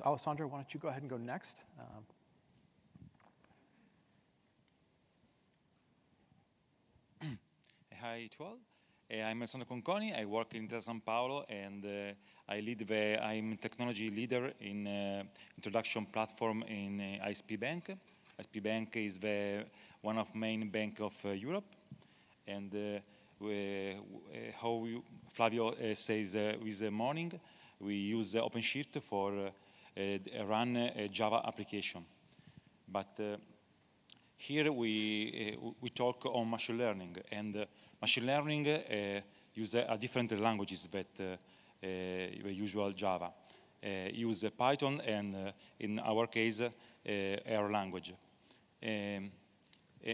Alessandra, why don't you go ahead and go next? Um, Hi to all. Uh, I'm Alessandro Conconi. I work in Intesa San Paolo, and uh, I lead the. I'm technology leader in uh, introduction platform in uh, ISP Bank. ISP Bank is the one of main bank of uh, Europe, and we, how you, Flavio says with the morning, we use OpenShift for uh, run a Java application. But uh, here we, uh, we talk on machine learning, and machine learning uh, uses a different languages that the usual Java. use Python and, in our case, our language. Um,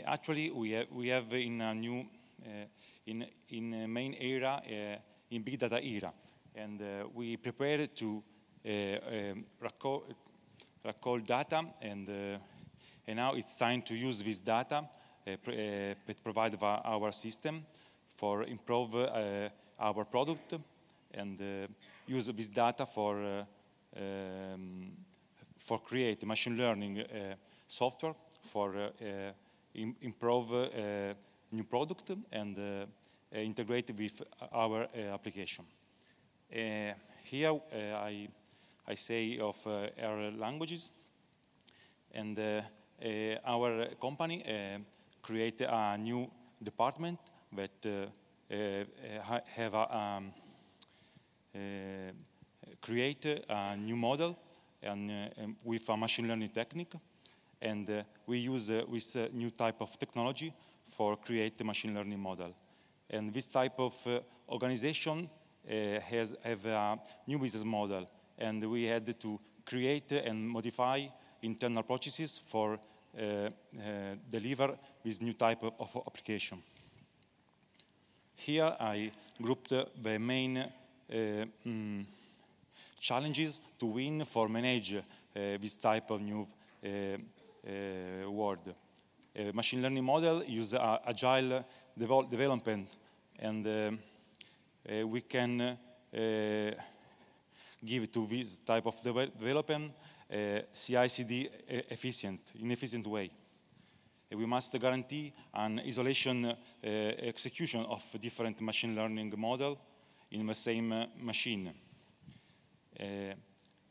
actually, we have, we have in a new uh, in in main era uh, in big data era, and uh, we prepared to uh, um, Recall data and, uh, and now it's time to use this data uh, that provided by our system for improve our product and use this data for um, for create machine learning software for improve new product and uh, integrate with our uh, application. Uh, here I I say, of uh, our languages. And uh, uh, our company create a new department that have a, um, create a new model and, um, with a machine learning technique and uh, we use uh, this uh, new type of technology for create a machine learning model. And this type of organization has have a new business model and we had to create and modify internal processes for uh, uh, deliver this new type of application. Here I grouped the main um, challenges to win for manage this type of new world. machine learning model use uh, agile development and uh, we can give to this type of development uh, CICD uh, efficient, inefficient way. Uh, we must guarantee an isolation uh, execution of different machine learning model in the same uh, machine. Uh,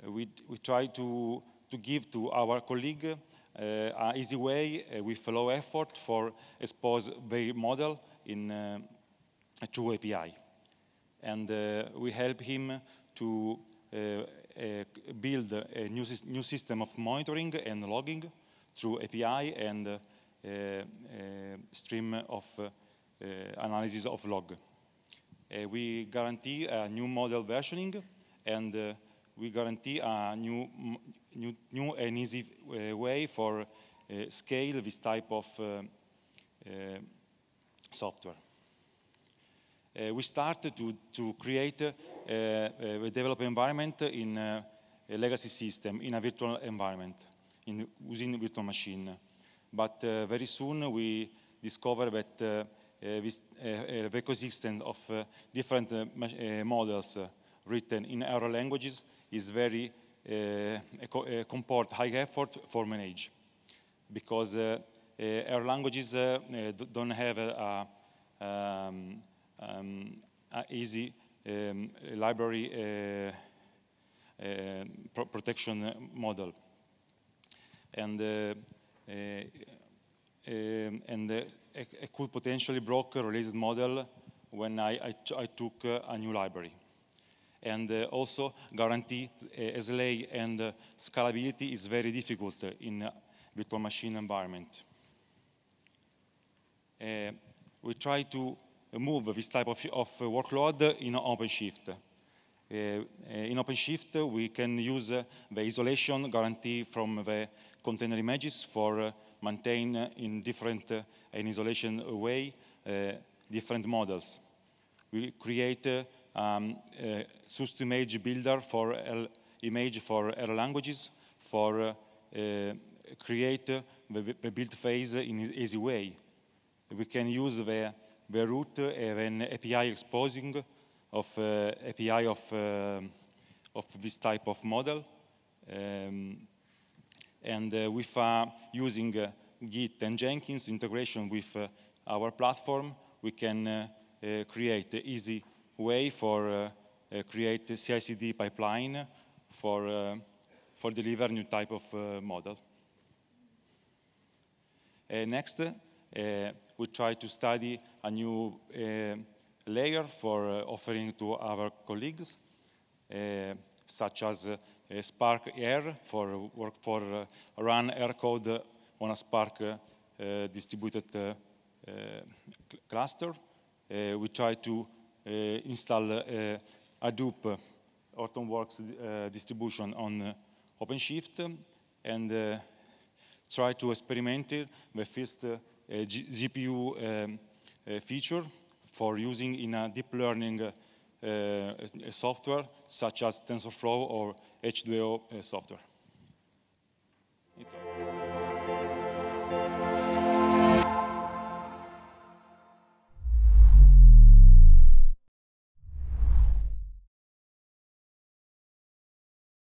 we, we try to, to give to our colleague an easy way with low effort for expose the model in a true API. And we help him to uh, uh, build a new, new system of monitoring and logging through API and uh, stream of analysis of log. we guarantee a new model versioning and we guarantee a new, new, new and easy way for uh, scale this type of uh, uh, software. Uh, we started to, to create uh, uh, a, a environment in a legacy system, in a virtual environment, in, using virtual machine. But very soon we discovered that with the coexistence of different models written in our languages is very uh, comport high effort for manage because uh, uh, our languages don't have a, a um, um, easy um, library uh, uh, pro protection model. And, uh, um, and could potentially broke a released model when I, I, I took a new library and uh, also guarantee uh, SLA and uh, scalability is very difficult in virtual machine environment. we try to move this type of, of workload in OpenShift. Uh, uh, in OpenShift, we can use uh, the isolation guarantee from the container images for maintain in different uh, in isolation way different models. We create um, uh, image builder for L image for L languages for uh, uh, create the, the, build phase in easy way. We can use the the root of eh, an API exposing of eh, API of, eh, of this type of model. Um, and with uh, using Git and Jenkins integration with our platform, we can create an easy way for create a CI/CD pipeline for for deliver new type of model. Uh, next, uh, we try to study a new uh, layer for uh, offering to our colleagues, uh, such as Spark Air for work for run air code on a Spark distributed cluster. we try to install Hadoop Hortonworks uh, distribution on uh, OpenShift and uh, try to experiment the first Eh, GPU um, eh, eh, feature for using in a deep learning software such as TensorFlow or H2O software.